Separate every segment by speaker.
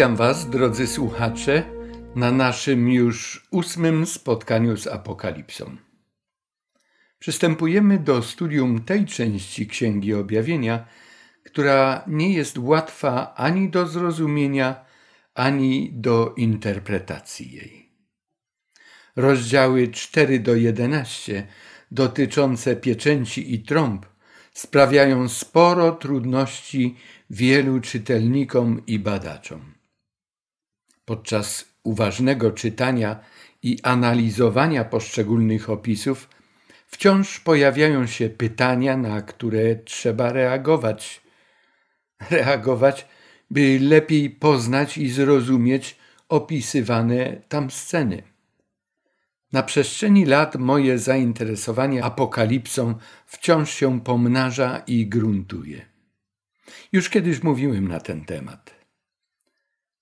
Speaker 1: Witam Was, drodzy słuchacze, na naszym już ósmym spotkaniu z Apokalipsą. Przystępujemy do studium tej części Księgi Objawienia, która nie jest łatwa ani do zrozumienia, ani do interpretacji jej. Rozdziały 4 do 11 dotyczące pieczęci i trąb sprawiają sporo trudności wielu czytelnikom i badaczom. Podczas uważnego czytania i analizowania poszczególnych opisów wciąż pojawiają się pytania, na które trzeba reagować. Reagować, by lepiej poznać i zrozumieć opisywane tam sceny. Na przestrzeni lat moje zainteresowanie apokalipsą wciąż się pomnaża i gruntuje. Już kiedyś mówiłem na ten temat.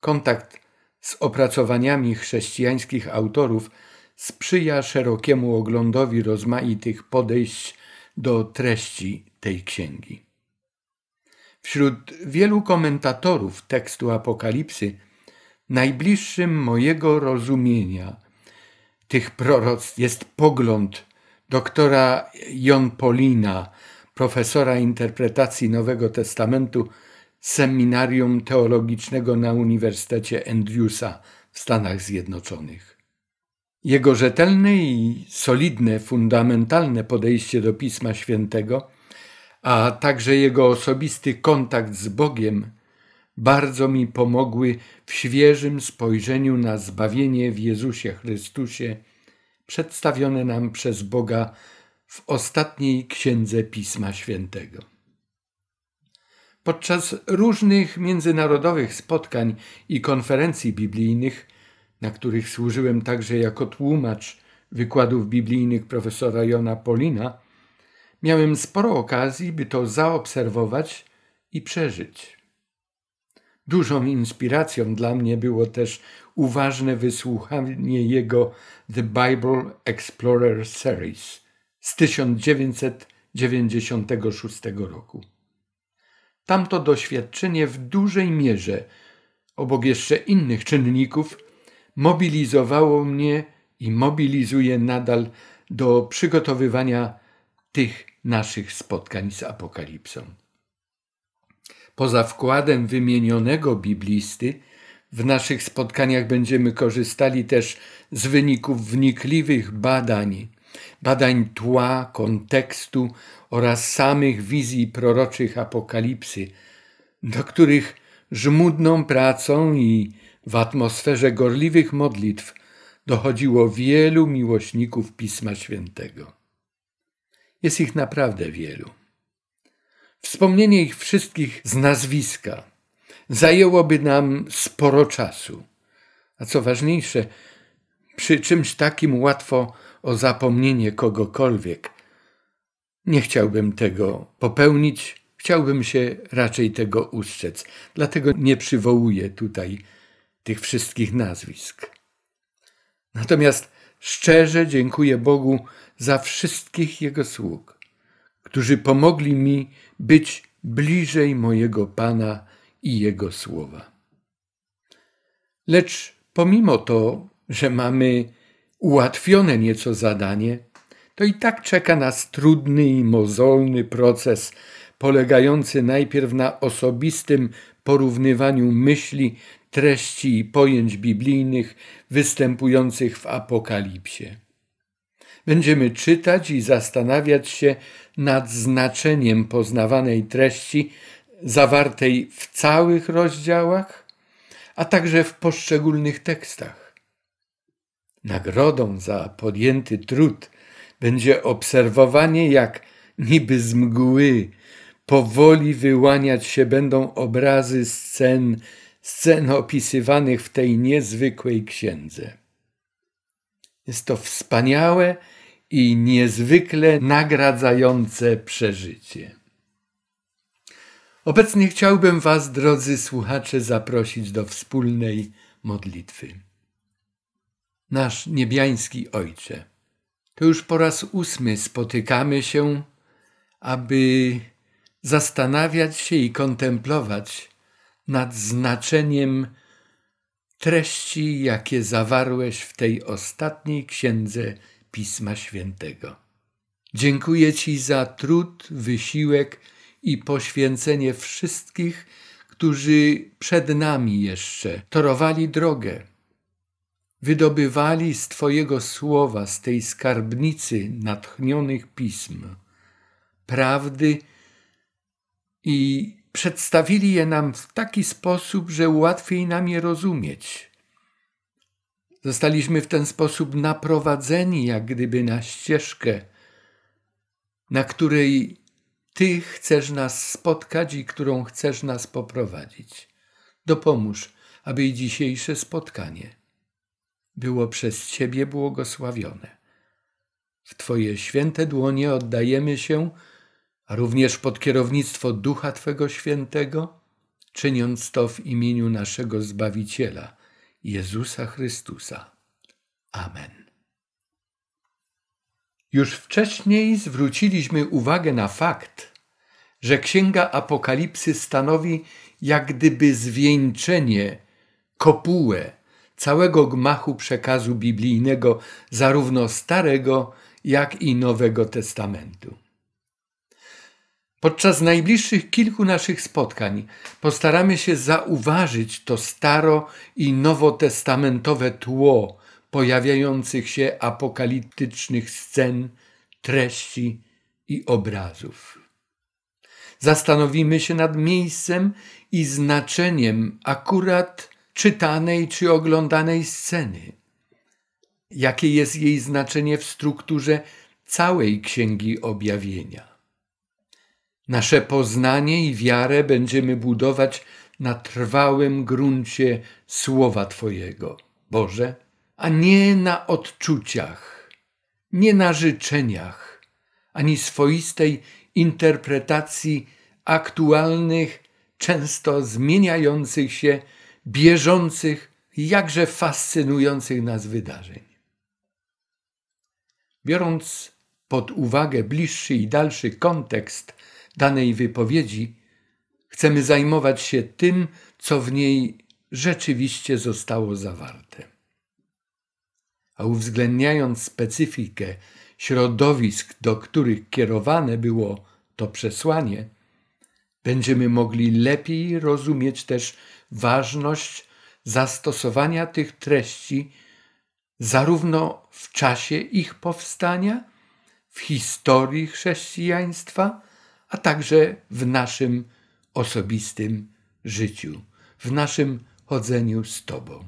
Speaker 1: Kontakt z opracowaniami chrześcijańskich autorów sprzyja szerokiemu oglądowi rozmaitych podejść do treści tej księgi. Wśród wielu komentatorów tekstu Apokalipsy, najbliższym mojego rozumienia tych proroc jest pogląd doktora Jon Polina, profesora interpretacji Nowego Testamentu seminarium teologicznego na Uniwersytecie Andrewsa w Stanach Zjednoczonych. Jego rzetelne i solidne, fundamentalne podejście do Pisma Świętego, a także jego osobisty kontakt z Bogiem bardzo mi pomogły w świeżym spojrzeniu na zbawienie w Jezusie Chrystusie, przedstawione nam przez Boga w ostatniej księdze Pisma Świętego podczas różnych międzynarodowych spotkań i konferencji biblijnych, na których służyłem także jako tłumacz wykładów biblijnych profesora Jona Polina, miałem sporo okazji, by to zaobserwować i przeżyć. Dużą inspiracją dla mnie było też uważne wysłuchanie jego The Bible Explorer Series z 1996 roku. Tamto doświadczenie w dużej mierze, obok jeszcze innych czynników, mobilizowało mnie i mobilizuje nadal do przygotowywania tych naszych spotkań z Apokalipsą. Poza wkładem wymienionego biblisty, w naszych spotkaniach będziemy korzystali też z wyników wnikliwych badań badań tła, kontekstu oraz samych wizji proroczych apokalipsy, do których żmudną pracą i w atmosferze gorliwych modlitw dochodziło wielu miłośników Pisma Świętego. Jest ich naprawdę wielu. Wspomnienie ich wszystkich z nazwiska zajęłoby nam sporo czasu. A co ważniejsze, przy czymś takim łatwo o zapomnienie kogokolwiek. Nie chciałbym tego popełnić, chciałbym się raczej tego ustrzec, dlatego nie przywołuję tutaj tych wszystkich nazwisk. Natomiast szczerze dziękuję Bogu za wszystkich Jego sług, którzy pomogli mi być bliżej mojego Pana i Jego słowa. Lecz pomimo to, że mamy ułatwione nieco zadanie, to i tak czeka nas trudny i mozolny proces, polegający najpierw na osobistym porównywaniu myśli, treści i pojęć biblijnych występujących w Apokalipsie. Będziemy czytać i zastanawiać się nad znaczeniem poznawanej treści zawartej w całych rozdziałach, a także w poszczególnych tekstach. Nagrodą za podjęty trud będzie obserwowanie, jak niby z mgły powoli wyłaniać się będą obrazy scen, scen opisywanych w tej niezwykłej księdze. Jest to wspaniałe i niezwykle nagradzające przeżycie. Obecnie chciałbym Was, drodzy słuchacze, zaprosić do wspólnej modlitwy nasz niebiański Ojcze. To już po raz ósmy spotykamy się, aby zastanawiać się i kontemplować nad znaczeniem treści, jakie zawarłeś w tej ostatniej księdze Pisma Świętego. Dziękuję Ci za trud, wysiłek i poświęcenie wszystkich, którzy przed nami jeszcze torowali drogę wydobywali z Twojego słowa, z tej skarbnicy natchnionych pism, prawdy i przedstawili je nam w taki sposób, że łatwiej nam je rozumieć. Zostaliśmy w ten sposób naprowadzeni, jak gdyby na ścieżkę, na której Ty chcesz nas spotkać i którą chcesz nas poprowadzić. Dopomóż, aby dzisiejsze spotkanie było przez Ciebie błogosławione. W Twoje święte dłonie oddajemy się, a również pod kierownictwo Ducha Twego Świętego, czyniąc to w imieniu naszego Zbawiciela, Jezusa Chrystusa. Amen. Już wcześniej zwróciliśmy uwagę na fakt, że Księga Apokalipsy stanowi jak gdyby zwieńczenie, kopułę całego gmachu przekazu biblijnego, zarówno Starego, jak i Nowego Testamentu. Podczas najbliższych kilku naszych spotkań postaramy się zauważyć to staro i nowotestamentowe tło pojawiających się apokaliptycznych scen, treści i obrazów. Zastanowimy się nad miejscem i znaczeniem akurat czytanej czy oglądanej sceny. Jakie jest jej znaczenie w strukturze całej Księgi Objawienia? Nasze poznanie i wiarę będziemy budować na trwałym gruncie Słowa Twojego, Boże, a nie na odczuciach, nie na życzeniach, ani swoistej interpretacji aktualnych, często zmieniających się bieżących, jakże fascynujących nas wydarzeń. Biorąc pod uwagę bliższy i dalszy kontekst danej wypowiedzi, chcemy zajmować się tym, co w niej rzeczywiście zostało zawarte. A uwzględniając specyfikę środowisk, do których kierowane było to przesłanie, będziemy mogli lepiej rozumieć też ważność zastosowania tych treści zarówno w czasie ich powstania, w historii chrześcijaństwa, a także w naszym osobistym życiu, w naszym chodzeniu z Tobą.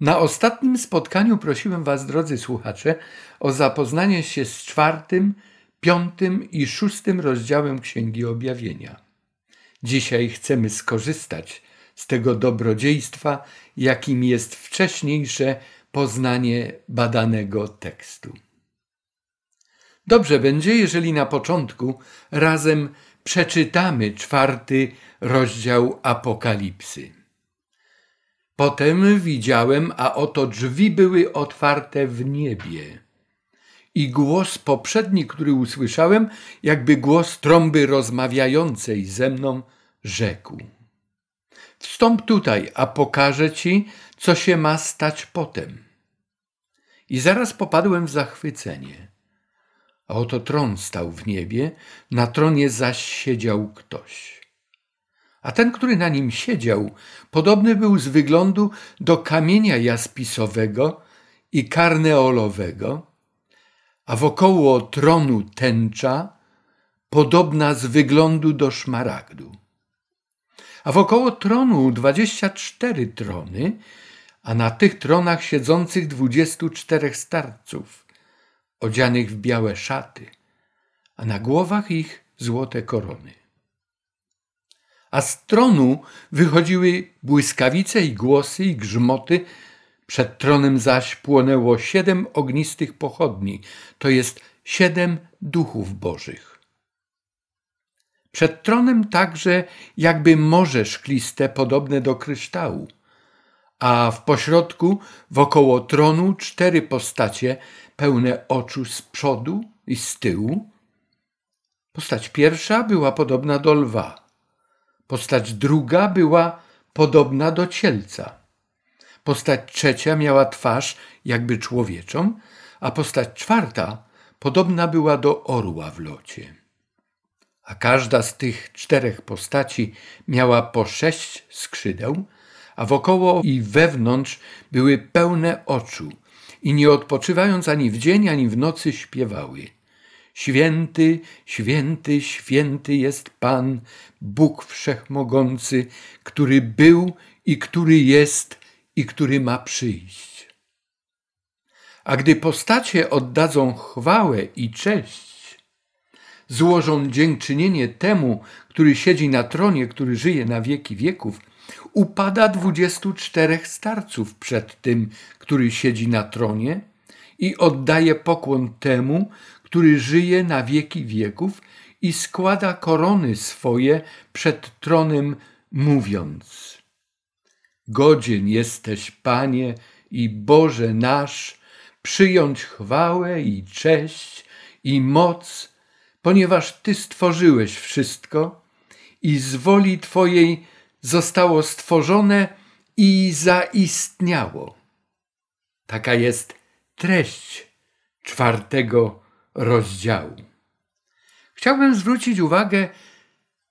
Speaker 1: Na ostatnim spotkaniu prosiłem Was, drodzy słuchacze, o zapoznanie się z czwartym, piątym i szóstym rozdziałem Księgi Objawienia. Dzisiaj chcemy skorzystać z tego dobrodziejstwa, jakim jest wcześniejsze poznanie badanego tekstu. Dobrze będzie, jeżeli na początku razem przeczytamy czwarty rozdział Apokalipsy. Potem widziałem, a oto drzwi były otwarte w niebie. I głos poprzedni, który usłyszałem, jakby głos trąby rozmawiającej ze mną, rzekł: Wstąp tutaj, a pokażę ci, co się ma stać potem. I zaraz popadłem w zachwycenie. A oto tron stał w niebie, na tronie zaś siedział ktoś a ten, który na nim siedział, podobny był z wyglądu do kamienia jaspisowego i karneolowego, a wokoło tronu tęcza, podobna z wyglądu do szmaragdu. A wokoło tronu dwadzieścia cztery trony, a na tych tronach siedzących dwudziestu czterech starców, odzianych w białe szaty, a na głowach ich złote korony a z tronu wychodziły błyskawice i głosy i grzmoty, przed tronem zaś płonęło siedem ognistych pochodni, to jest siedem duchów bożych. Przed tronem także jakby morze szkliste, podobne do kryształu, a w pośrodku, wokoło tronu, cztery postacie pełne oczu z przodu i z tyłu. Postać pierwsza była podobna do lwa Postać druga była podobna do cielca. Postać trzecia miała twarz jakby człowieczą, a postać czwarta podobna była do orła w locie. A każda z tych czterech postaci miała po sześć skrzydeł, a wokoło i wewnątrz były pełne oczu i nie odpoczywając ani w dzień, ani w nocy śpiewały – Święty, święty, święty jest Pan, Bóg Wszechmogący, który był i który jest i który ma przyjść. A gdy postacie oddadzą chwałę i cześć, złożą dziękczynienie temu, który siedzi na tronie, który żyje na wieki wieków, upada dwudziestu czterech starców przed tym, który siedzi na tronie i oddaje pokłon temu, który żyje na wieki wieków i składa korony swoje przed tronem, mówiąc: Godzien jesteś, Panie i Boże nasz, przyjąć chwałę i cześć i moc, ponieważ Ty stworzyłeś wszystko i z woli Twojej zostało stworzone i zaistniało. Taka jest treść czwartego rozdziału. Chciałbym zwrócić uwagę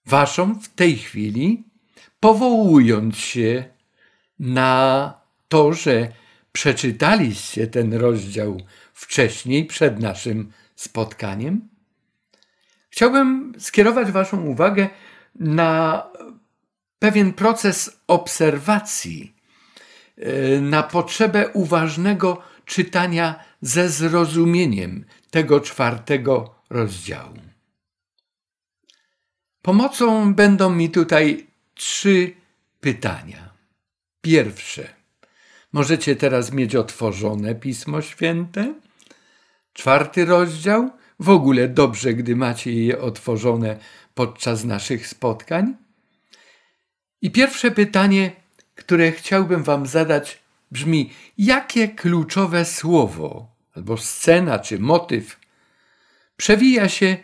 Speaker 1: Waszą w tej chwili, powołując się na to, że przeczytaliście ten rozdział wcześniej, przed naszym spotkaniem. Chciałbym skierować Waszą uwagę na pewien proces obserwacji, e, na potrzebę uważnego czytania ze zrozumieniem tego czwartego rozdziału. Pomocą będą mi tutaj trzy pytania. Pierwsze. Możecie teraz mieć otworzone Pismo Święte? Czwarty rozdział? W ogóle dobrze, gdy macie je otworzone podczas naszych spotkań? I pierwsze pytanie, które chciałbym Wam zadać, brzmi: jakie kluczowe słowo, albo scena, czy motyw przewija się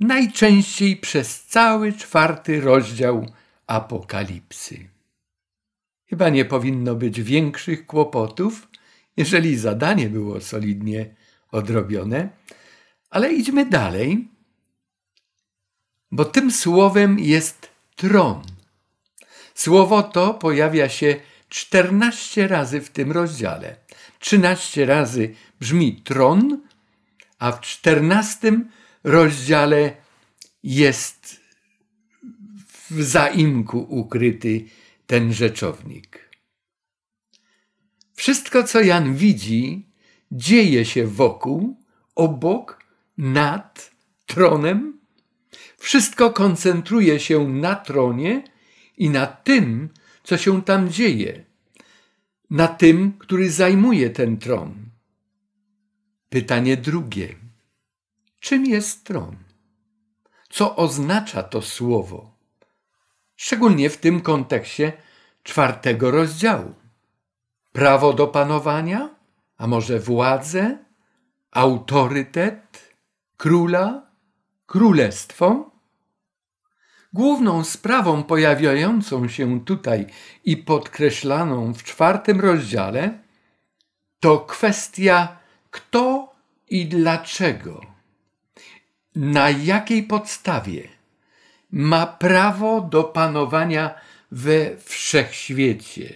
Speaker 1: najczęściej przez cały czwarty rozdział Apokalipsy. Chyba nie powinno być większych kłopotów, jeżeli zadanie było solidnie odrobione, ale idźmy dalej, bo tym słowem jest tron. Słowo to pojawia się 14 razy w tym rozdziale. 13 razy brzmi tron, a w 14 rozdziale jest w zaimku ukryty ten rzeczownik. Wszystko, co Jan widzi, dzieje się wokół, obok, nad tronem. Wszystko koncentruje się na tronie i na tym, co się tam dzieje, na tym, który zajmuje ten tron. Pytanie drugie. Czym jest tron? Co oznacza to słowo? Szczególnie w tym kontekście czwartego rozdziału. Prawo do panowania, a może władzę, autorytet, króla, królestwo? Główną sprawą pojawiającą się tutaj i podkreślaną w czwartym rozdziale to kwestia kto i dlaczego, na jakiej podstawie ma prawo do panowania we wszechświecie.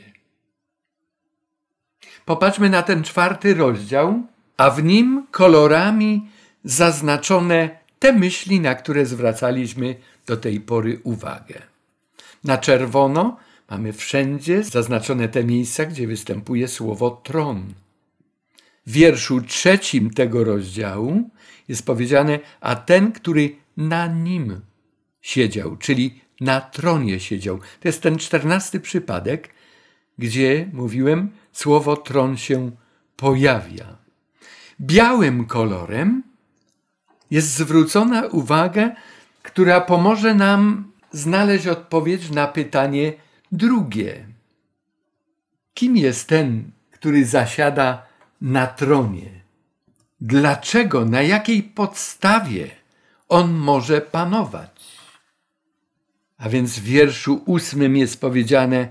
Speaker 1: Popatrzmy na ten czwarty rozdział, a w nim kolorami zaznaczone te myśli, na które zwracaliśmy uwagę do tej pory uwagę. Na czerwono mamy wszędzie zaznaczone te miejsca, gdzie występuje słowo tron. W wierszu trzecim tego rozdziału jest powiedziane, a ten, który na nim siedział, czyli na tronie siedział. To jest ten czternasty przypadek, gdzie mówiłem, słowo tron się pojawia. Białym kolorem jest zwrócona uwaga która pomoże nam znaleźć odpowiedź na pytanie drugie. Kim jest ten, który zasiada na tronie? Dlaczego, na jakiej podstawie on może panować? A więc w wierszu ósmym jest powiedziane,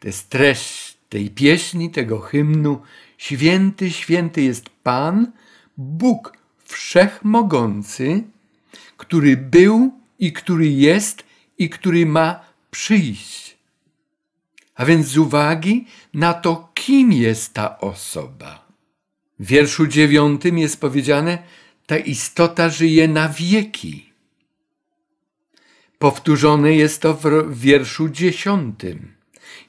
Speaker 1: to jest treść tej pieśni, tego hymnu, święty, święty jest Pan, Bóg Wszechmogący, który był i który jest i który ma przyjść. A więc z uwagi na to, kim jest ta osoba. W wierszu dziewiątym jest powiedziane, ta istota żyje na wieki. Powtórzone jest to w wierszu dziesiątym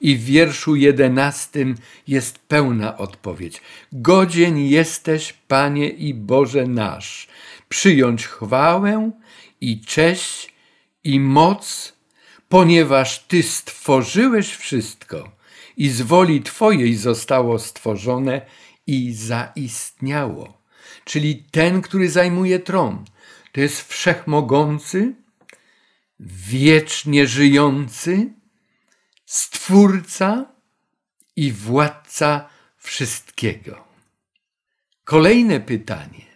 Speaker 1: i w wierszu jedenastym jest pełna odpowiedź. Godzien jesteś, Panie i Boże nasz, przyjąć chwałę i cześć i moc, ponieważ Ty stworzyłeś wszystko i z woli Twojej zostało stworzone i zaistniało. Czyli ten, który zajmuje tron, to jest wszechmogący, wiecznie żyjący, stwórca i władca wszystkiego. Kolejne pytanie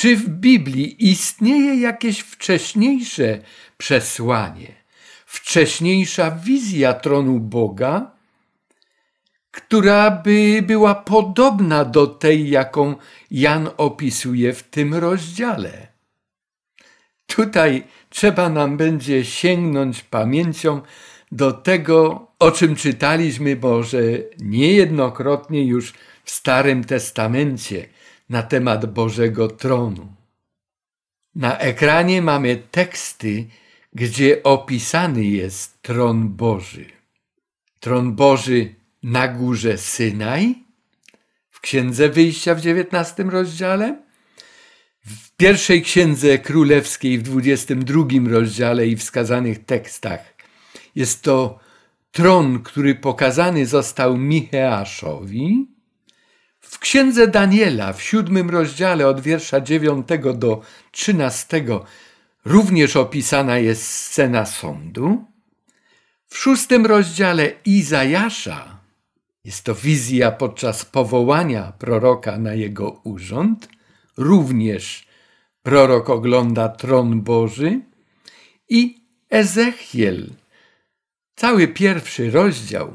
Speaker 1: czy w Biblii istnieje jakieś wcześniejsze przesłanie, wcześniejsza wizja tronu Boga, która by była podobna do tej, jaką Jan opisuje w tym rozdziale? Tutaj trzeba nam będzie sięgnąć pamięcią do tego, o czym czytaliśmy może niejednokrotnie już w Starym Testamencie – na temat Bożego Tronu. Na ekranie mamy teksty, gdzie opisany jest tron Boży. Tron Boży na górze Synaj, w Księdze Wyjścia w XIX rozdziale, w pierwszej Księdze Królewskiej w 22 rozdziale i wskazanych tekstach. Jest to tron, który pokazany został Micheaszowi, w księdze Daniela w siódmym rozdziale od wiersza dziewiątego do trzynastego również opisana jest scena sądu. W szóstym rozdziale Izajasza jest to wizja podczas powołania proroka na jego urząd. Również prorok ogląda tron Boży i Ezechiel. Cały pierwszy rozdział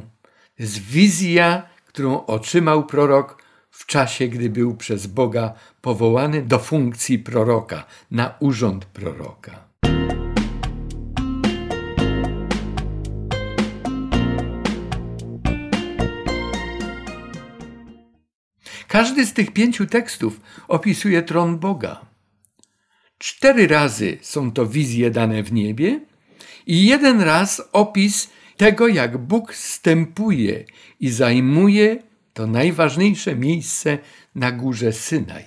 Speaker 1: jest wizja, którą otrzymał prorok w czasie, gdy był przez Boga powołany do funkcji proroka, na urząd proroka. Każdy z tych pięciu tekstów opisuje tron Boga. Cztery razy są to wizje dane w niebie i jeden raz opis tego, jak Bóg wstępuje i zajmuje to najważniejsze miejsce na górze Synaj.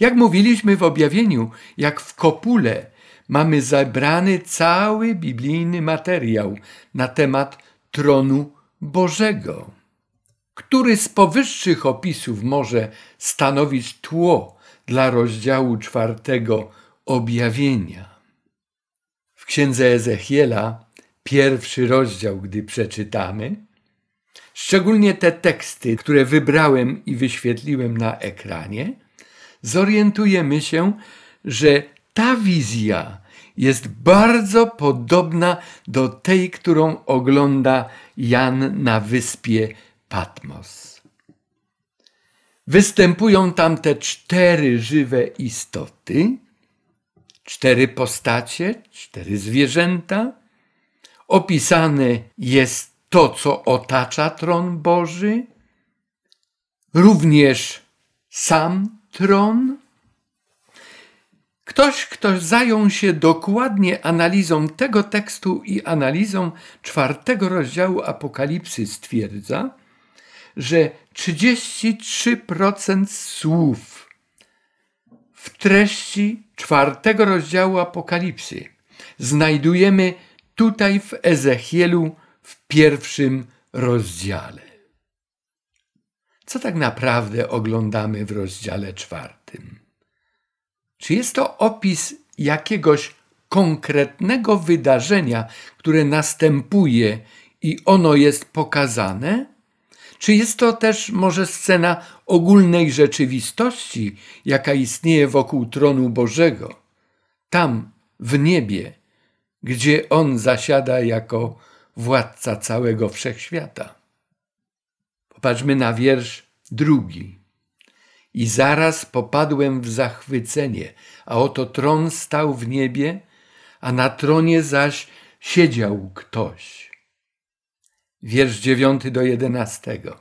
Speaker 1: Jak mówiliśmy w objawieniu, jak w kopule mamy zebrany cały biblijny materiał na temat tronu Bożego. Który z powyższych opisów może stanowić tło dla rozdziału czwartego objawienia? W księdze Ezechiela, pierwszy rozdział, gdy przeczytamy, Szczególnie te teksty, które wybrałem i wyświetliłem na ekranie, zorientujemy się, że ta wizja jest bardzo podobna do tej, którą ogląda Jan na wyspie Patmos. Występują tam te cztery żywe istoty, cztery postacie, cztery zwierzęta. Opisane jest to, co otacza tron Boży, również sam tron? Ktoś, kto zajął się dokładnie analizą tego tekstu i analizą czwartego rozdziału Apokalipsy, stwierdza, że 33% słów w treści czwartego rozdziału Apokalipsy znajdujemy tutaj w Ezechielu w pierwszym rozdziale. Co tak naprawdę oglądamy w rozdziale czwartym? Czy jest to opis jakiegoś konkretnego wydarzenia, które następuje i ono jest pokazane? Czy jest to też może scena ogólnej rzeczywistości, jaka istnieje wokół tronu Bożego, tam w niebie, gdzie on zasiada jako władca całego wszechświata. Popatrzmy na wiersz drugi. I zaraz popadłem w zachwycenie, a oto tron stał w niebie, a na tronie zaś siedział ktoś. Wiersz dziewiąty do jedenastego.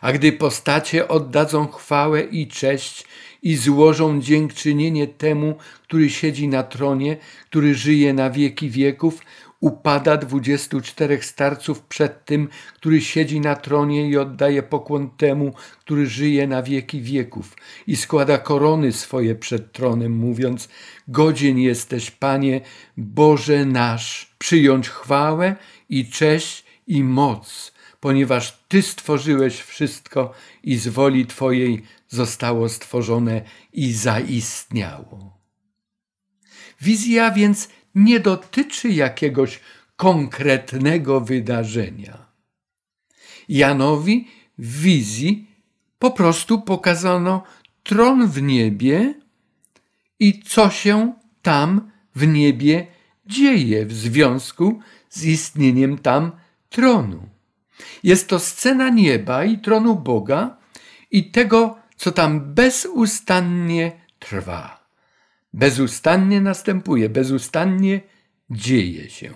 Speaker 1: A gdy postacie oddadzą chwałę i cześć i złożą dziękczynienie temu, który siedzi na tronie, który żyje na wieki wieków, upada 24 starców przed tym, który siedzi na tronie i oddaje pokłon temu, który żyje na wieki wieków i składa korony swoje przed tronem, mówiąc: Godzien jesteś, Panie Boże nasz, przyjąć chwałę i cześć i moc, ponieważ Ty stworzyłeś wszystko i z woli Twojej zostało stworzone i zaistniało. Wizja więc nie dotyczy jakiegoś konkretnego wydarzenia. Janowi w wizji po prostu pokazano tron w niebie i co się tam w niebie dzieje w związku z istnieniem tam tronu. Jest to scena nieba i tronu Boga i tego, co tam bezustannie trwa bezustannie następuje, bezustannie dzieje się.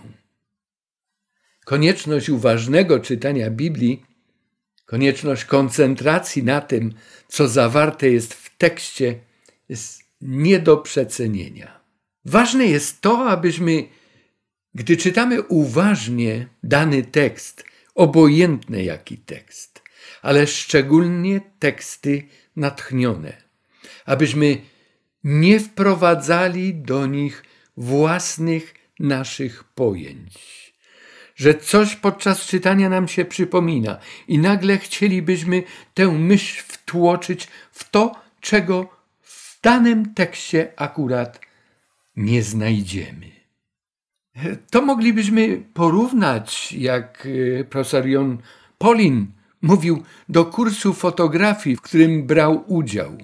Speaker 1: Konieczność uważnego czytania Biblii, konieczność koncentracji na tym, co zawarte jest w tekście, jest nie do przecenienia. Ważne jest to, abyśmy, gdy czytamy uważnie dany tekst, obojętny jaki tekst, ale szczególnie teksty natchnione, abyśmy nie wprowadzali do nich własnych naszych pojęć. Że coś podczas czytania nam się przypomina i nagle chcielibyśmy tę myśl wtłoczyć w to, czego w danym tekście akurat nie znajdziemy. To moglibyśmy porównać, jak y, profesor Jon Polin mówił, do kursu fotografii, w którym brał udział.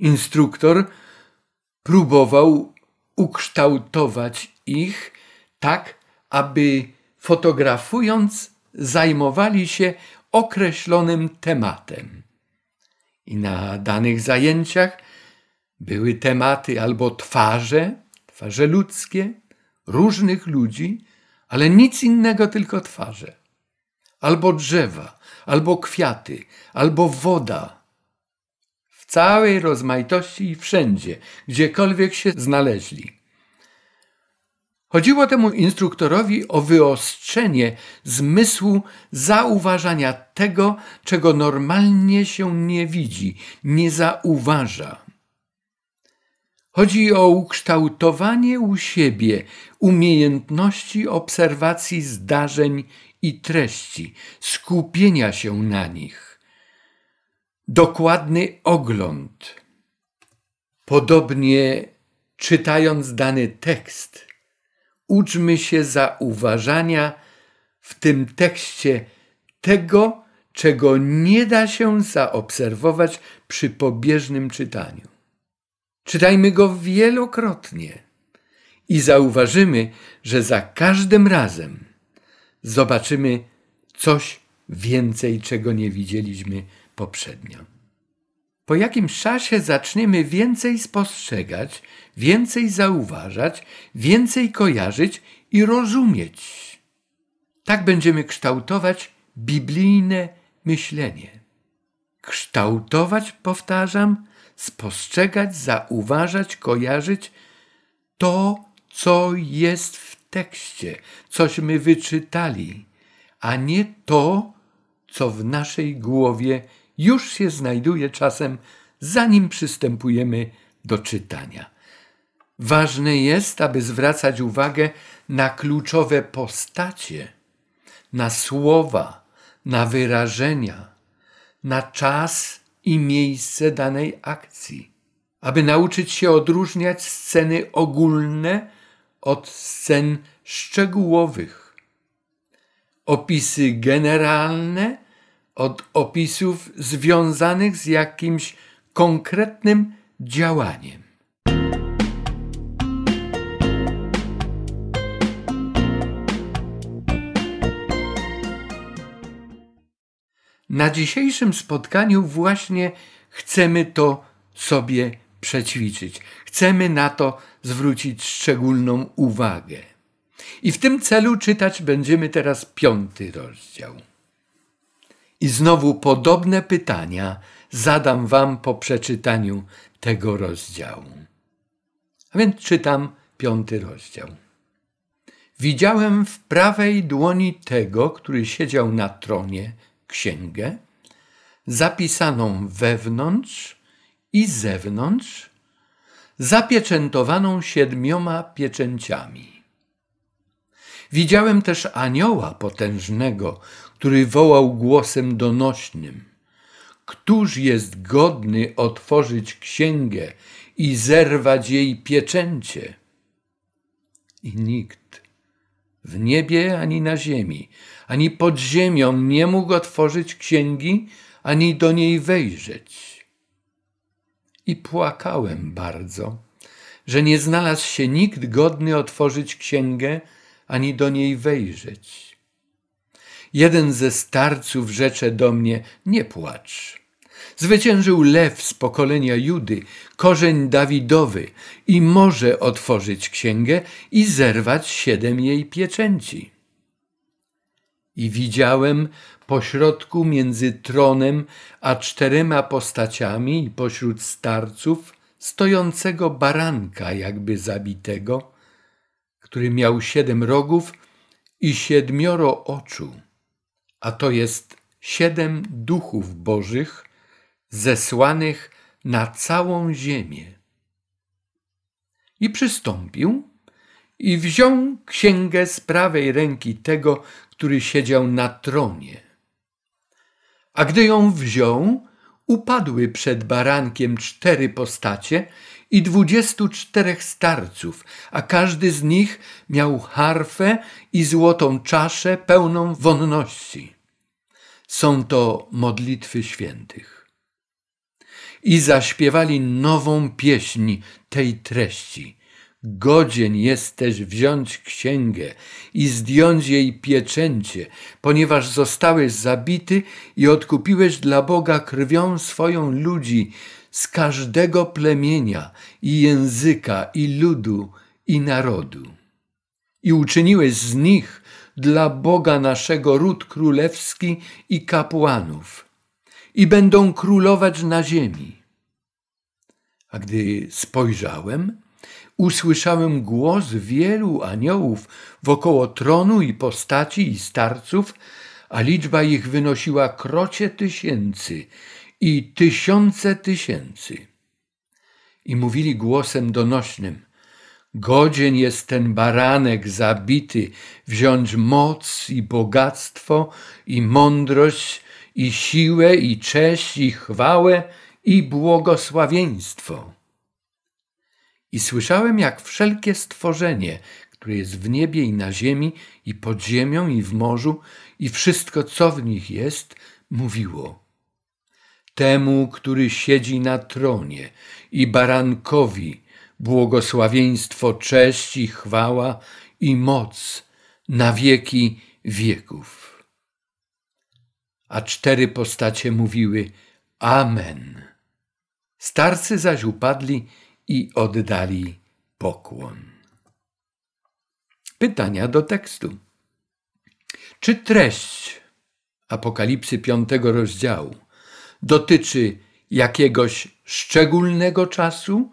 Speaker 1: Instruktor próbował ukształtować ich tak, aby fotografując zajmowali się określonym tematem. I na danych zajęciach były tematy albo twarze, twarze ludzkie, różnych ludzi, ale nic innego, tylko twarze. Albo drzewa, albo kwiaty, albo woda, całej rozmaitości i wszędzie, gdziekolwiek się znaleźli. Chodziło temu instruktorowi o wyostrzenie zmysłu zauważania tego, czego normalnie się nie widzi, nie zauważa. Chodzi o ukształtowanie u siebie umiejętności obserwacji zdarzeń i treści, skupienia się na nich dokładny ogląd. Podobnie czytając dany tekst, uczmy się zauważania w tym tekście tego, czego nie da się zaobserwować przy pobieżnym czytaniu. Czytajmy go wielokrotnie i zauważymy, że za każdym razem zobaczymy coś więcej, czego nie widzieliśmy poprzednio. Po jakimś czasie zaczniemy więcej spostrzegać, więcej zauważać, więcej kojarzyć i rozumieć. Tak będziemy kształtować biblijne myślenie. Kształtować, powtarzam, spostrzegać, zauważać, kojarzyć to, co jest w tekście, cośmy wyczytali, a nie to, co w naszej głowie już się znajduje czasem, zanim przystępujemy do czytania. Ważne jest, aby zwracać uwagę na kluczowe postacie, na słowa, na wyrażenia, na czas i miejsce danej akcji, aby nauczyć się odróżniać sceny ogólne od scen szczegółowych opisy generalne od opisów związanych z jakimś konkretnym działaniem. Na dzisiejszym spotkaniu właśnie chcemy to sobie przećwiczyć. Chcemy na to zwrócić szczególną uwagę. I w tym celu czytać będziemy teraz piąty rozdział. I znowu podobne pytania zadam Wam po przeczytaniu tego rozdziału. A więc czytam piąty rozdział. Widziałem w prawej dłoni tego, który siedział na tronie, księgę, zapisaną wewnątrz i zewnątrz, zapieczętowaną siedmioma pieczęciami. Widziałem też anioła potężnego, który wołał głosem donośnym: Któż jest godny otworzyć księgę i zerwać jej pieczęcie? I nikt w niebie ani na ziemi, ani pod ziemią nie mógł otworzyć księgi, ani do niej wejrzeć. I płakałem bardzo, że nie znalazł się nikt godny otworzyć księgę ani do niej wejrzeć. Jeden ze starców rzecze do mnie: Nie płacz. Zwyciężył lew z pokolenia Judy, korzeń Dawidowy, i może otworzyć księgę i zerwać siedem jej pieczęci. I widziałem pośrodku między tronem a czterema postaciami i pośród starców stojącego baranka, jakby zabitego, który miał siedem rogów i siedmioro oczu, a to jest siedem duchów bożych zesłanych na całą ziemię. I przystąpił i wziął księgę z prawej ręki tego, który siedział na tronie. A gdy ją wziął, upadły przed barankiem cztery postacie – i dwudziestu czterech starców, a każdy z nich miał harfę i złotą czaszę pełną wonności. Są to modlitwy świętych. I zaśpiewali nową pieśń tej treści – Godzien jesteś wziąć księgę i zdjąć jej pieczęcie, ponieważ zostałeś zabity i odkupiłeś dla Boga krwią swoją ludzi, z każdego plemienia i języka i ludu i narodu. I uczyniłeś z nich dla Boga naszego ród królewski i kapłanów, i będą królować na ziemi. A gdy spojrzałem, usłyszałem głos wielu aniołów wokoło tronu i postaci i starców, a liczba ich wynosiła krocie tysięcy i tysiące tysięcy. I mówili głosem donośnym: Godzien jest ten baranek zabity, wziąć moc i bogactwo, i mądrość, i siłę, i cześć, i chwałę, i błogosławieństwo. I słyszałem, jak wszelkie stworzenie, które jest w niebie i na ziemi, i pod ziemią, i w morzu, i wszystko, co w nich jest, mówiło temu, który siedzi na tronie i barankowi błogosławieństwo, cześć i chwała i moc na wieki wieków. A cztery postacie mówiły Amen. Starcy zaś upadli i oddali pokłon. Pytania do tekstu. Czy treść Apokalipsy piątego rozdziału dotyczy jakiegoś szczególnego czasu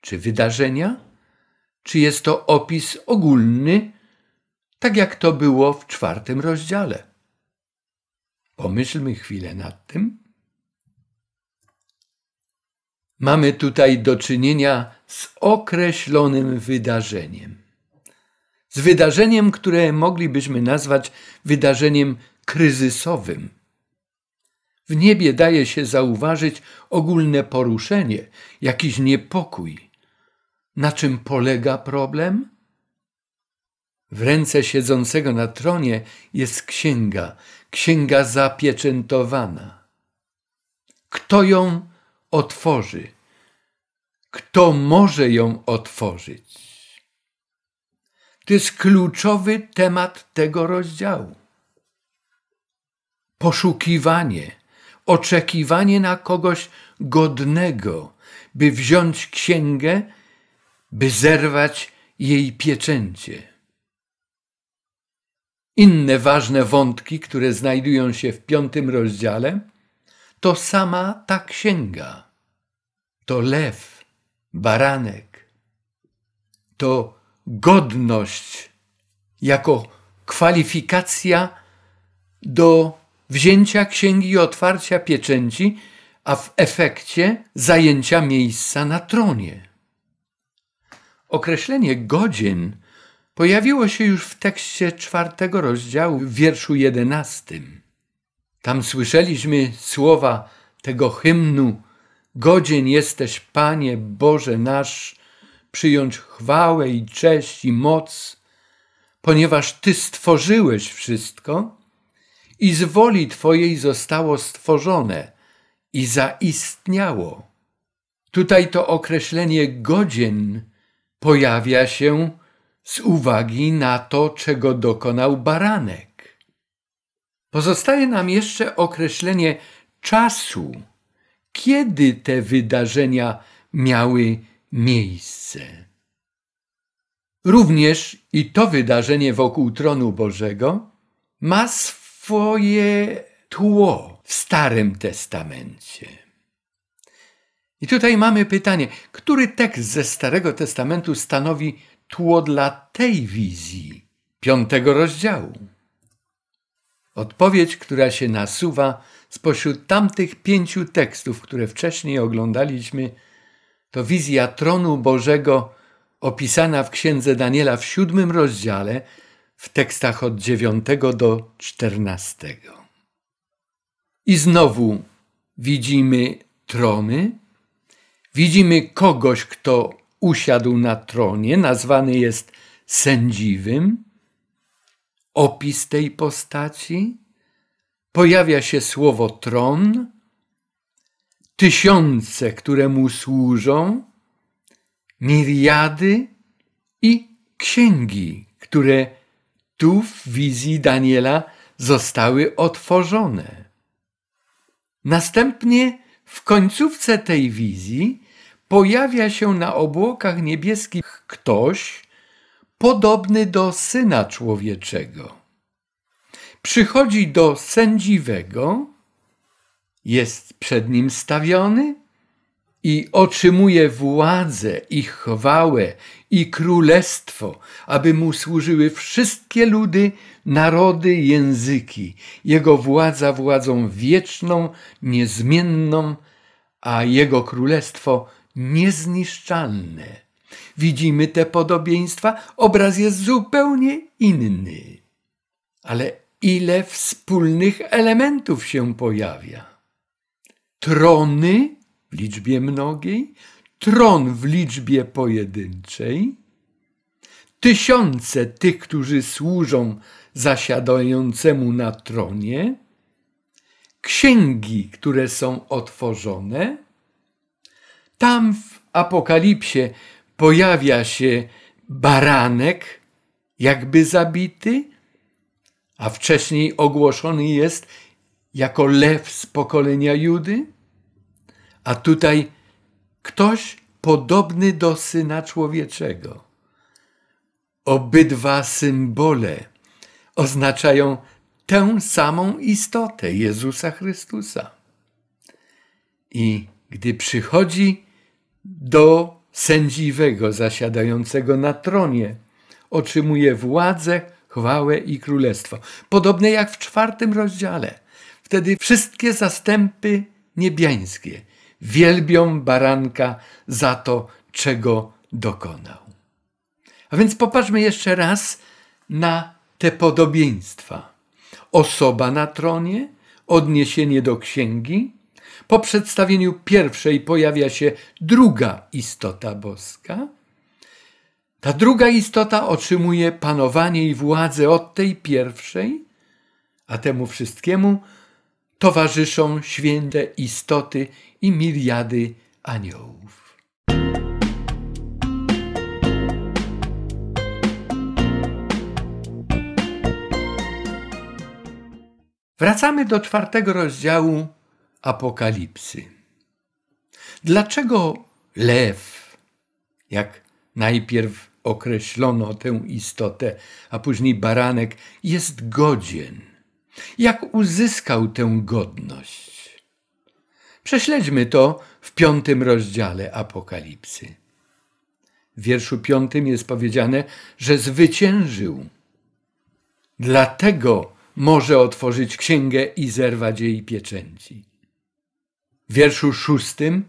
Speaker 1: czy wydarzenia? Czy jest to opis ogólny, tak jak to było w czwartym rozdziale? Pomyślmy chwilę nad tym. Mamy tutaj do czynienia z określonym wydarzeniem. Z wydarzeniem, które moglibyśmy nazwać wydarzeniem kryzysowym w niebie daje się zauważyć ogólne poruszenie, jakiś niepokój. Na czym polega problem? W ręce siedzącego na tronie jest księga, księga zapieczętowana. Kto ją otworzy? Kto może ją otworzyć? To jest kluczowy temat tego rozdziału. Poszukiwanie oczekiwanie na kogoś godnego, by wziąć księgę, by zerwać jej pieczęcie. Inne ważne wątki, które znajdują się w piątym rozdziale, to sama ta księga. To lew, baranek, to godność jako kwalifikacja do wzięcia księgi i otwarcia pieczęci, a w efekcie zajęcia miejsca na tronie. Określenie godzin pojawiło się już w tekście czwartego rozdziału, w wierszu jedenastym. Tam słyszeliśmy słowa tego hymnu: "Godzin jesteś, Panie Boże nasz, przyjąć chwałę i cześć i moc, ponieważ Ty stworzyłeś wszystko i z woli Twojej zostało stworzone i zaistniało. Tutaj to określenie godzien pojawia się z uwagi na to, czego dokonał baranek. Pozostaje nam jeszcze określenie czasu, kiedy te wydarzenia miały miejsce. Również i to wydarzenie wokół tronu Bożego ma swój swoje tło w Starym Testamencie. I tutaj mamy pytanie, który tekst ze Starego Testamentu stanowi tło dla tej wizji piątego rozdziału? Odpowiedź, która się nasuwa spośród tamtych pięciu tekstów, które wcześniej oglądaliśmy, to wizja tronu Bożego opisana w księdze Daniela w siódmym rozdziale, w tekstach od 9 do 14. I znowu widzimy trony, widzimy kogoś, kto usiadł na tronie, nazwany jest sędziwym. Opis tej postaci, pojawia się słowo tron, tysiące, które mu służą, miriady i księgi, które tu w wizji Daniela zostały otworzone. Następnie w końcówce tej wizji pojawia się na obłokach niebieskich ktoś podobny do syna człowieczego. Przychodzi do sędziwego, jest przed nim stawiony i otrzymuje władzę i chwałę i królestwo, aby mu służyły wszystkie ludy, narody, języki. Jego władza władzą wieczną, niezmienną, a jego królestwo niezniszczalne. Widzimy te podobieństwa, obraz jest zupełnie inny. Ale ile wspólnych elementów się pojawia? Trony w liczbie mnogiej, tron w liczbie pojedynczej, tysiące tych, którzy służą zasiadającemu na tronie, księgi, które są otworzone. Tam w Apokalipsie pojawia się baranek, jakby zabity, a wcześniej ogłoszony jest jako lew z pokolenia Judy. A tutaj ktoś podobny do syna człowieczego. Obydwa symbole oznaczają tę samą istotę Jezusa Chrystusa. I gdy przychodzi do sędziwego zasiadającego na tronie, otrzymuje władzę, chwałę i królestwo. Podobne jak w czwartym rozdziale. Wtedy wszystkie zastępy niebiańskie – wielbią baranka za to, czego dokonał. A więc popatrzmy jeszcze raz na te podobieństwa. Osoba na tronie, odniesienie do księgi. Po przedstawieniu pierwszej pojawia się druga istota boska. Ta druga istota otrzymuje panowanie i władzę od tej pierwszej, a temu wszystkiemu towarzyszą święte istoty i miliady aniołów. Wracamy do czwartego rozdziału Apokalipsy. Dlaczego lew, jak najpierw określono tę istotę, a później baranek, jest godzien? Jak uzyskał tę godność? Prześledźmy to w piątym rozdziale Apokalipsy. W wierszu piątym jest powiedziane, że zwyciężył. Dlatego może otworzyć księgę i zerwać jej pieczęci. W wierszu szóstym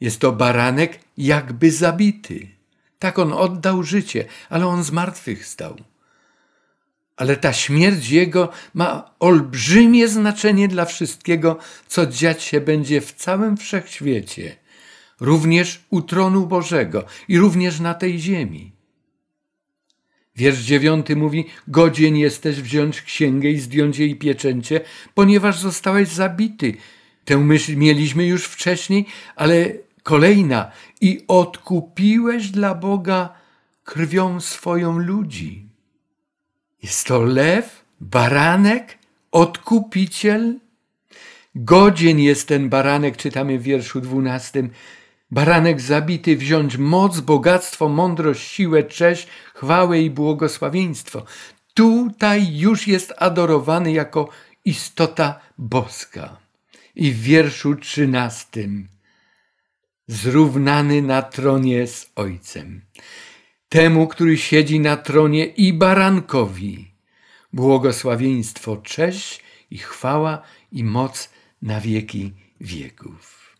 Speaker 1: jest to baranek jakby zabity. Tak on oddał życie, ale on zmartwychwstał ale ta śmierć jego ma olbrzymie znaczenie dla wszystkiego, co dziać się będzie w całym wszechświecie, również u tronu Bożego i również na tej ziemi. Wiersz dziewiąty mówi: Godzien jesteś wziąć księgę i zdjąć jej pieczęcie, ponieważ zostałeś zabity. Tę myśl mieliśmy już wcześniej, ale kolejna: i odkupiłeś dla Boga krwią swoją ludzi. Jest to lew, baranek, odkupiciel. Godzien jest ten baranek, czytamy w wierszu dwunastym. Baranek zabity, wziąć moc, bogactwo, mądrość, siłę, cześć, chwałę i błogosławieństwo. Tutaj już jest adorowany jako istota boska. I w wierszu trzynastym zrównany na tronie z Ojcem temu, który siedzi na tronie i barankowi. Błogosławieństwo, cześć i chwała i moc na wieki wieków.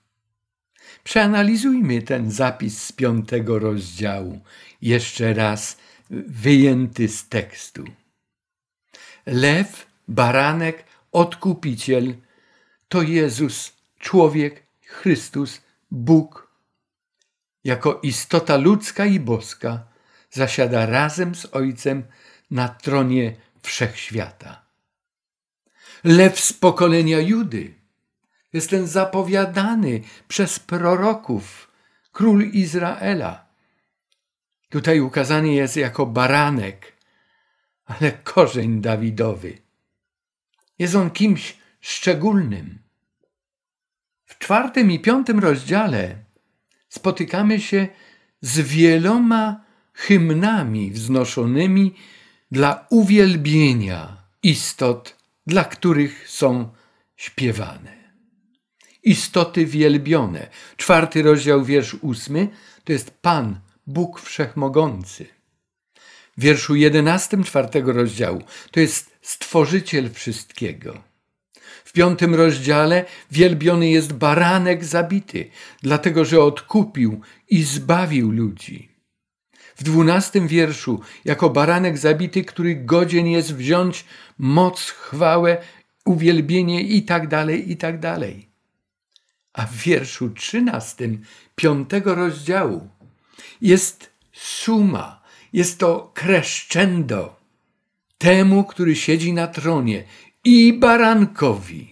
Speaker 1: Przeanalizujmy ten zapis z piątego rozdziału, jeszcze raz wyjęty z tekstu. Lew, baranek, odkupiciel to Jezus, człowiek, Chrystus, Bóg, jako istota ludzka i boska zasiada razem z Ojcem na tronie wszechświata. Lew z pokolenia Judy jest ten zapowiadany przez proroków, król Izraela. Tutaj ukazany jest jako baranek, ale korzeń Dawidowy. Jest on kimś szczególnym. W czwartym i piątym rozdziale spotykamy się z wieloma hymnami wznoszonymi dla uwielbienia istot, dla których są śpiewane. Istoty wielbione. Czwarty rozdział, wiersz ósmy, to jest Pan, Bóg Wszechmogący. W wierszu jedenastym czwartego rozdziału to jest Stworzyciel wszystkiego. W piątym rozdziale wielbiony jest baranek zabity, dlatego że odkupił i zbawił ludzi w dwunastym wierszu, jako baranek zabity, który godzien jest wziąć moc, chwałę, uwielbienie i tak dalej, i tak dalej. A w wierszu trzynastym, piątego rozdziału, jest suma, jest to crescendo temu, który siedzi na tronie i barankowi.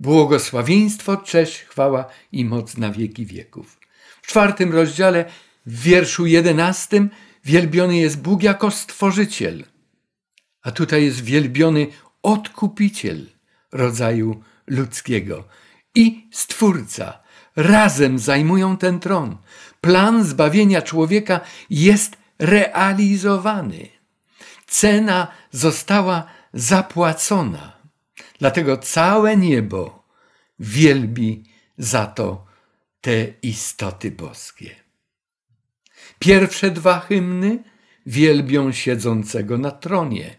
Speaker 1: Błogosławieństwo, cześć, chwała i moc na wieki wieków. W czwartym rozdziale w wierszu jedenastym wielbiony jest Bóg jako stworzyciel, a tutaj jest wielbiony odkupiciel rodzaju ludzkiego i stwórca. Razem zajmują ten tron. Plan zbawienia człowieka jest realizowany. Cena została zapłacona. Dlatego całe niebo wielbi za to te istoty boskie. Pierwsze dwa hymny wielbią siedzącego na tronie.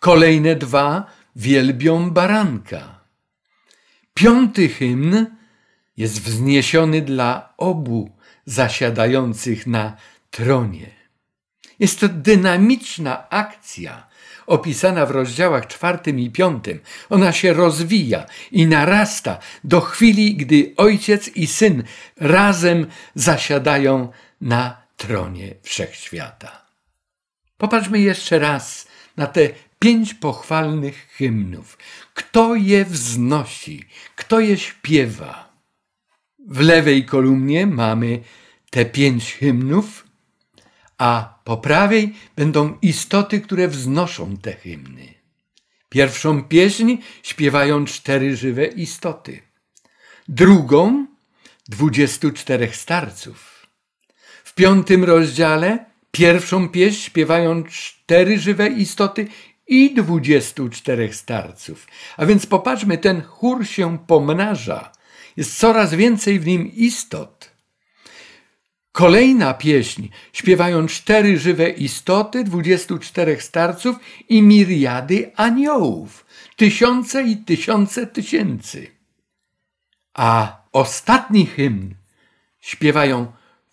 Speaker 1: Kolejne dwa wielbią baranka. Piąty hymn jest wzniesiony dla obu zasiadających na tronie. Jest to dynamiczna akcja opisana w rozdziałach czwartym i piątym. Ona się rozwija i narasta do chwili, gdy ojciec i syn razem zasiadają na tronie wszechświata. Popatrzmy jeszcze raz na te pięć pochwalnych hymnów. Kto je wznosi, kto je śpiewa? W lewej kolumnie mamy te pięć hymnów, a po prawej będą istoty, które wznoszą te hymny. Pierwszą pieśń śpiewają cztery żywe istoty, drugą dwudziestu czterech starców piątym rozdziale pierwszą pieśń śpiewają cztery żywe istoty i dwudziestu czterech starców. A więc popatrzmy, ten chór się pomnaża. Jest coraz więcej w nim istot. Kolejna pieśń śpiewają cztery żywe istoty, dwudziestu czterech starców i miriady aniołów. Tysiące i tysiące tysięcy. A ostatni hymn śpiewają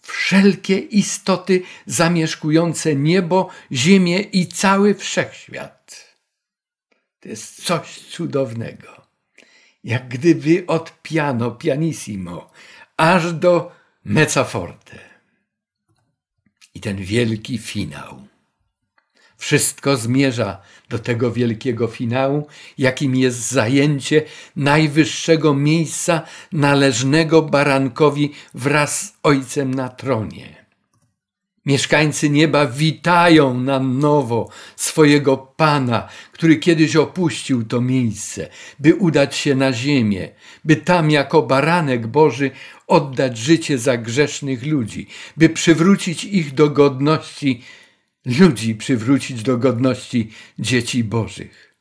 Speaker 1: wszelkie istoty zamieszkujące niebo, ziemię i cały wszechświat. To jest coś cudownego. Jak gdyby od piano, pianissimo, aż do mezzaforte. I ten wielki finał. Wszystko zmierza do tego wielkiego finału, jakim jest zajęcie najwyższego miejsca należnego barankowi wraz z Ojcem na tronie. Mieszkańcy nieba witają na nowo swojego Pana, który kiedyś opuścił to miejsce, by udać się na ziemię, by tam jako baranek Boży oddać życie za grzesznych ludzi, by przywrócić ich do godności ludzi przywrócić do godności dzieci Bożych.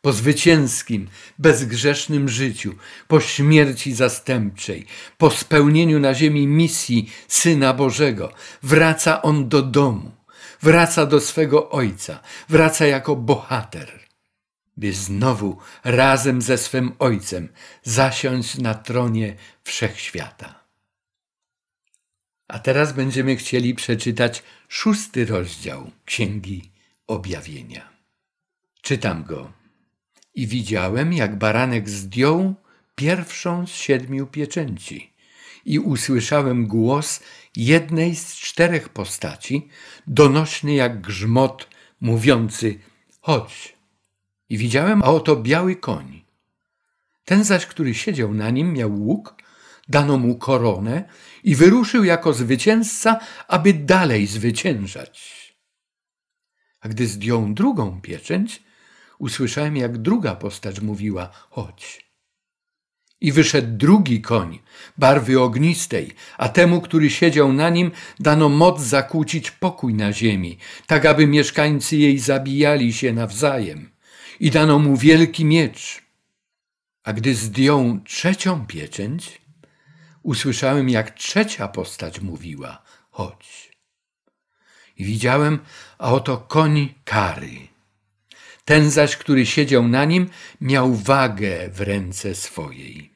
Speaker 1: Po zwycięskim, bezgrzesznym życiu, po śmierci zastępczej, po spełnieniu na ziemi misji Syna Bożego, wraca on do domu, wraca do swego ojca, wraca jako bohater, by znowu razem ze swym ojcem zasiąść na tronie wszechświata. A teraz będziemy chcieli przeczytać szósty rozdział Księgi Objawienia. Czytam go. I widziałem, jak baranek zdjął pierwszą z siedmiu pieczęci. I usłyszałem głos jednej z czterech postaci, donośny jak grzmot, mówiący: Chodź. I widziałem, a oto biały koń. Ten zaś, który siedział na nim, miał łuk, dano mu koronę i wyruszył jako zwycięzca, aby dalej zwyciężać. A gdy zdjął drugą pieczęć, usłyszałem, jak druga postać mówiła: chodź. I wyszedł drugi koń, barwy ognistej, a temu, który siedział na nim, dano moc zakłócić pokój na ziemi, tak aby mieszkańcy jej zabijali się nawzajem. I dano mu wielki miecz. A gdy zdjął trzecią pieczęć, usłyszałem, jak trzecia postać mówiła: Chodź. I widziałem, a oto koń kary. Ten zaś, który siedział na nim, miał wagę w ręce swojej.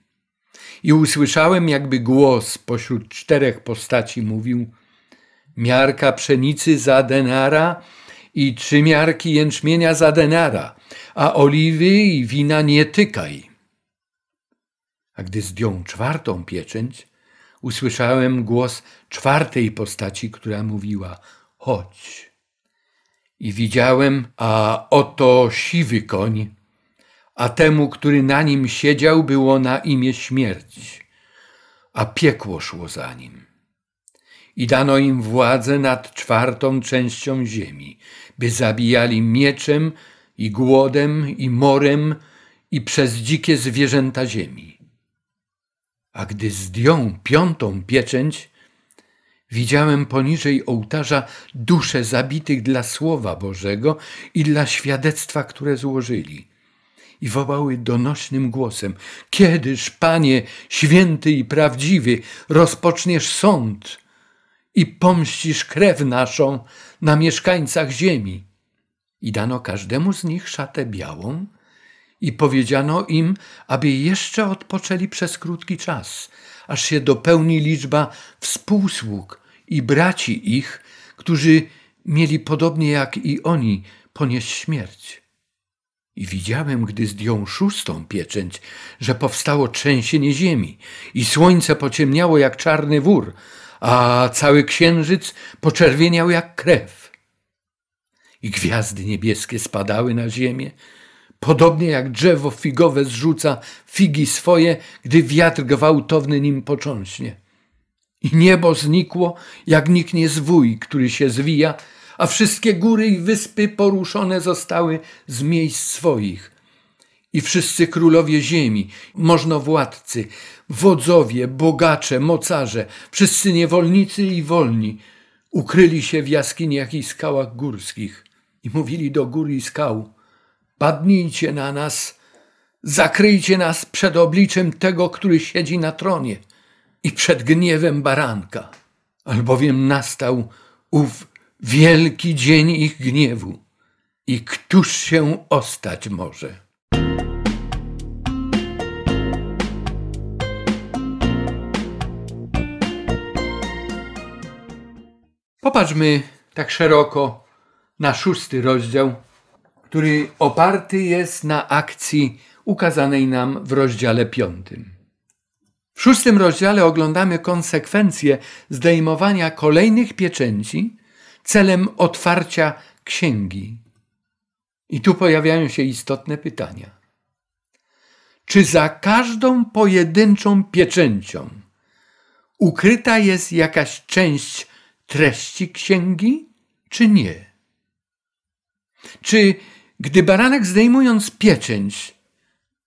Speaker 1: I usłyszałem, jakby głos pośród czterech postaci mówił: Miarka pszenicy za denara i trzy miarki jęczmienia za denara, a oliwy i wina nie tykaj a gdy zdjął czwartą pieczęć, usłyszałem głos czwartej postaci, która mówiła: Chodź. I widziałem, a oto siwy koń, a temu, który na nim siedział, było na imię śmierć, a piekło szło za nim. I dano im władzę nad czwartą częścią ziemi, by zabijali mieczem i głodem i morem i przez dzikie zwierzęta ziemi a gdy zdjął piątą pieczęć, widziałem poniżej ołtarza dusze zabitych dla Słowa Bożego i dla świadectwa, które złożyli. I wołały donośnym głosem: Kiedyż, Panie, święty i prawdziwy, rozpoczniesz sąd i pomścisz krew naszą na mieszkańcach ziemi? I dano każdemu z nich szatę białą, i powiedziano im, aby jeszcze odpoczęli przez krótki czas, aż się dopełni liczba współsług i braci ich, którzy mieli podobnie jak i oni ponieść śmierć. I widziałem, gdy zdjął szóstą pieczęć, że powstało trzęsienie ziemi i słońce pociemniało jak czarny wór, a cały księżyc poczerwieniał jak krew. I gwiazdy niebieskie spadały na ziemię, Podobnie jak drzewo figowe zrzuca figi swoje, gdy wiatr gwałtowny nim począśnie. I niebo znikło, jak niknie zwój, który się zwija, a wszystkie góry i wyspy poruszone zostały z miejsc swoich. I wszyscy królowie ziemi, możnowładcy, wodzowie, bogacze, mocarze, wszyscy niewolnicy i wolni, ukryli się w jaskiniach i skałach górskich i mówili do gór i skał – Padnijcie na nas, zakryjcie nas przed obliczem tego, który siedzi na tronie i przed gniewem baranka, albowiem nastał ów wielki dzień ich gniewu i któż się ostać może? Popatrzmy tak szeroko na szósty rozdział który oparty jest na akcji ukazanej nam w rozdziale piątym. W szóstym rozdziale oglądamy konsekwencje zdejmowania kolejnych pieczęci celem otwarcia księgi. I tu pojawiają się istotne pytania. Czy za każdą pojedynczą pieczęcią ukryta jest jakaś część treści księgi, czy nie? Czy gdy baranek zdejmując pieczęć,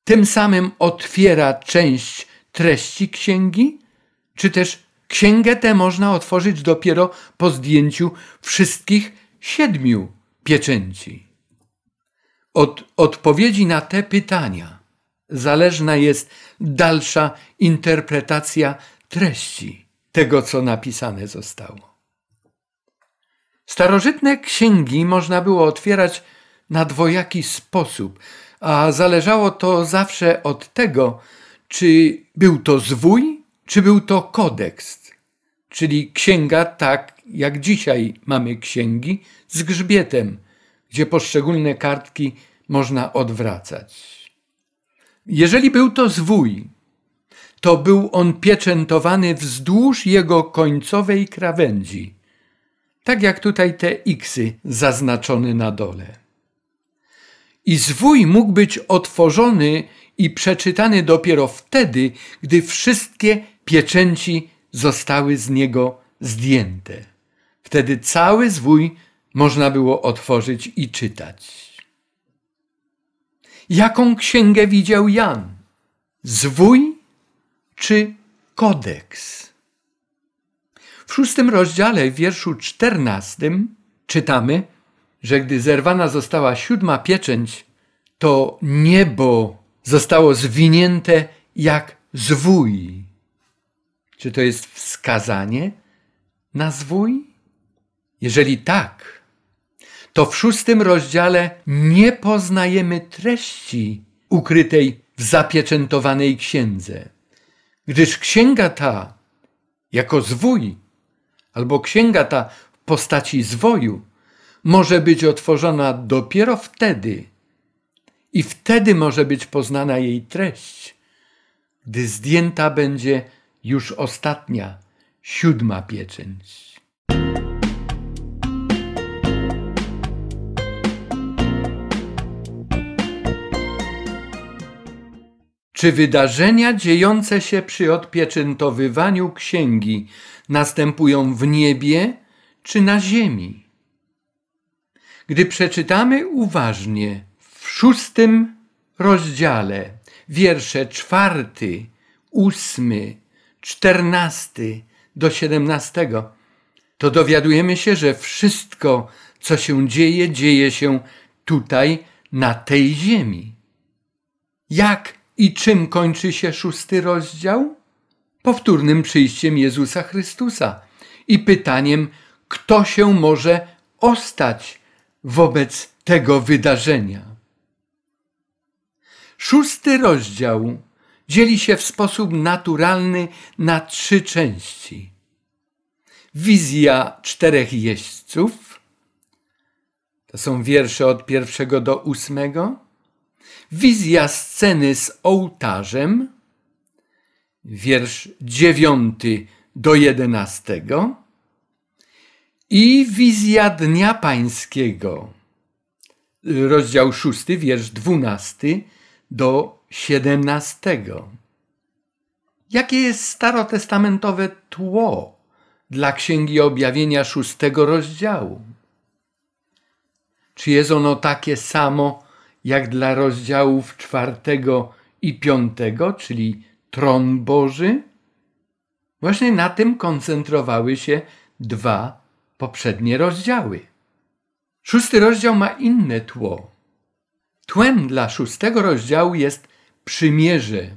Speaker 1: tym samym otwiera część treści księgi, czy też księgę tę można otworzyć dopiero po zdjęciu wszystkich siedmiu pieczęci? Od odpowiedzi na te pytania zależna jest dalsza interpretacja treści tego, co napisane zostało. Starożytne księgi można było otwierać na dwojaki sposób, a zależało to zawsze od tego, czy był to zwój, czy był to kodeks, czyli księga tak jak dzisiaj mamy księgi z grzbietem, gdzie poszczególne kartki można odwracać. Jeżeli był to zwój, to był on pieczętowany wzdłuż jego końcowej krawędzi, tak jak tutaj te xy zaznaczone na dole i zwój mógł być otworzony i przeczytany dopiero wtedy, gdy wszystkie pieczęci zostały z niego zdjęte. Wtedy cały zwój można było otworzyć i czytać. Jaką księgę widział Jan? Zwój czy kodeks? W szóstym rozdziale, w wierszu czternastym czytamy – że gdy zerwana została siódma pieczęć, to niebo zostało zwinięte jak zwój. Czy to jest wskazanie na zwój? Jeżeli tak, to w szóstym rozdziale nie poznajemy treści ukrytej w zapieczętowanej księdze, gdyż księga ta jako zwój albo księga ta w postaci zwoju może być otworzona dopiero wtedy i wtedy może być poznana jej treść, gdy zdjęta będzie już ostatnia, siódma pieczęć. Czy wydarzenia dziejące się przy odpieczętowywaniu księgi następują w niebie czy na ziemi? Gdy przeczytamy uważnie w szóstym rozdziale wiersze czwarty, ósmy, czternasty do siedemnastego, to dowiadujemy się, że wszystko, co się dzieje, dzieje się tutaj, na tej ziemi. Jak i czym kończy się szósty rozdział? Powtórnym przyjściem Jezusa Chrystusa i pytaniem, kto się może ostać wobec tego wydarzenia. Szósty rozdział dzieli się w sposób naturalny na trzy części. Wizja czterech jeźdźców, to są wiersze od pierwszego do ósmego, wizja sceny z ołtarzem, wiersz dziewiąty do jedenastego, i wizja Dnia Pańskiego, rozdział 6, wiersz 12 do 17. Jakie jest starotestamentowe tło dla Księgi Objawienia szóstego rozdziału? Czy jest ono takie samo jak dla rozdziałów czwartego i piątego, czyli Tron Boży? Właśnie na tym koncentrowały się dwa poprzednie rozdziały. Szósty rozdział ma inne tło. Tłem dla szóstego rozdziału jest przymierze,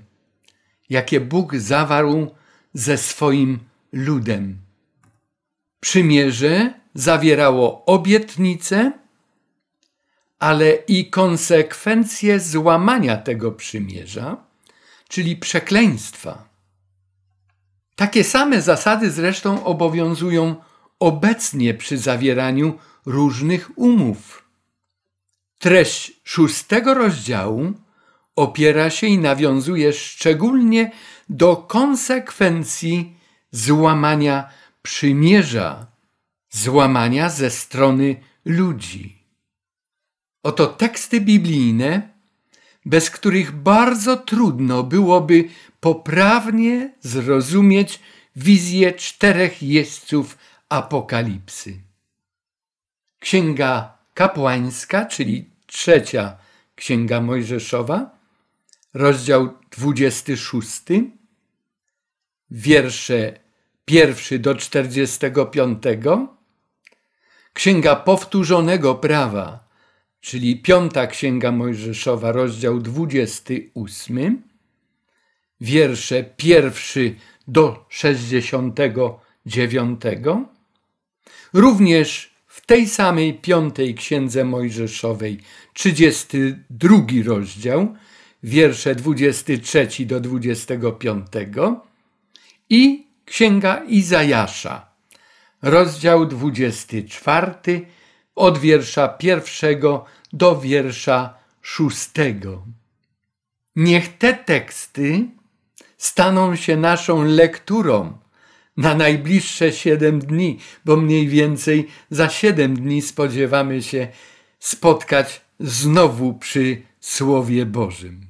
Speaker 1: jakie Bóg zawarł ze swoim ludem. Przymierze zawierało obietnice, ale i konsekwencje złamania tego przymierza, czyli przekleństwa. Takie same zasady zresztą obowiązują obecnie przy zawieraniu różnych umów. Treść szóstego rozdziału opiera się i nawiązuje szczególnie do konsekwencji złamania przymierza, złamania ze strony ludzi. Oto teksty biblijne, bez których bardzo trudno byłoby poprawnie zrozumieć wizję czterech jeźdźców Apokalipsy. Księga kapłańska, czyli trzecia Księga Mojżeszowa, rozdział 26, wiersze 1 do 45, Księga Powtórzonego Prawa, czyli piąta Księga Mojżeszowa, rozdział 28, wiersze 1 do 69, Również w tej samej piątej księdze Mojżeszowej, 32 rozdział, wiersze 23 do 25 i księga Izajasza, rozdział 24, od wiersza pierwszego do wiersza szóstego. Niech te teksty staną się naszą lekturą na najbliższe siedem dni, bo mniej więcej za siedem dni spodziewamy się spotkać znowu przy Słowie Bożym.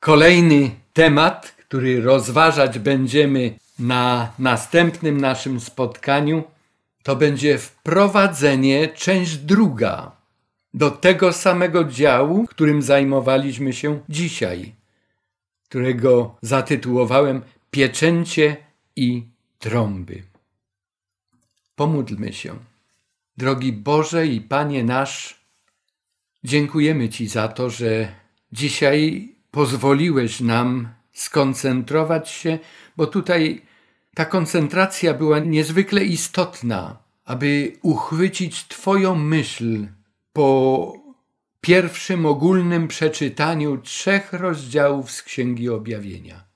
Speaker 1: Kolejny temat, który rozważać będziemy na następnym naszym spotkaniu, to będzie wprowadzenie, część druga, do tego samego działu, którym zajmowaliśmy się dzisiaj, którego zatytułowałem Pieczęcie i trąby. Pomódlmy się. Drogi Boże i Panie nasz, dziękujemy Ci za to, że dzisiaj pozwoliłeś nam skoncentrować się, bo tutaj ta koncentracja była niezwykle istotna, aby uchwycić Twoją myśl po pierwszym ogólnym przeczytaniu trzech rozdziałów z Księgi Objawienia.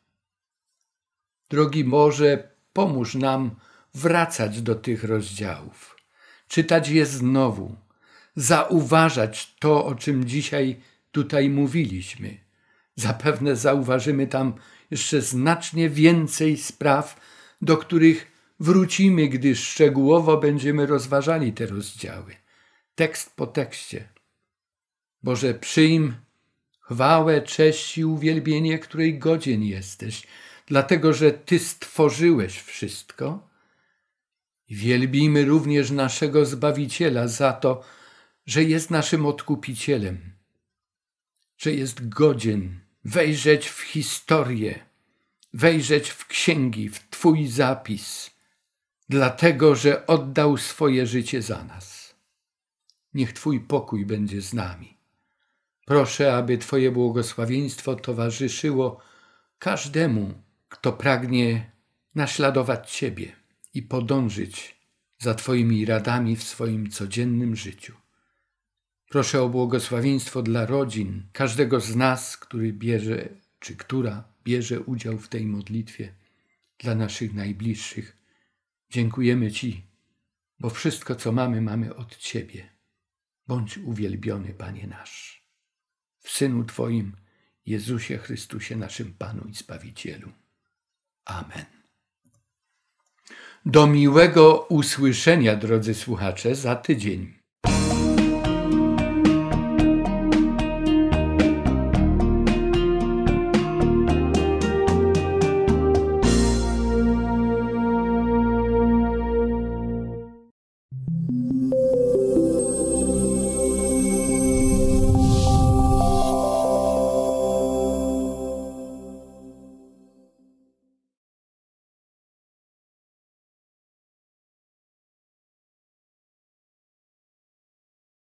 Speaker 1: Drogi Boże, pomóż nam wracać do tych rozdziałów, czytać je znowu, zauważać to, o czym dzisiaj tutaj mówiliśmy. Zapewne zauważymy tam jeszcze znacznie więcej spraw, do których wrócimy, gdy szczegółowo będziemy rozważali te rozdziały, tekst po tekście. Boże, przyjm chwałę, cześć i uwielbienie, której godzien jesteś dlatego że Ty stworzyłeś wszystko. Wielbimy również naszego Zbawiciela za to, że jest naszym odkupicielem, że jest godzien wejrzeć w historię, wejrzeć w księgi, w Twój zapis, dlatego że oddał swoje życie za nas. Niech Twój pokój będzie z nami. Proszę, aby Twoje błogosławieństwo towarzyszyło każdemu, kto pragnie naśladować Ciebie i podążyć za Twoimi radami w swoim codziennym życiu. Proszę o błogosławieństwo dla rodzin, każdego z nas, który bierze, czy która bierze udział w tej modlitwie, dla naszych najbliższych. Dziękujemy Ci, bo wszystko, co mamy, mamy od Ciebie. Bądź uwielbiony, Panie nasz. W Synu Twoim, Jezusie Chrystusie, naszym Panu i Zbawicielu. Amen. Do miłego usłyszenia, drodzy słuchacze, za tydzień.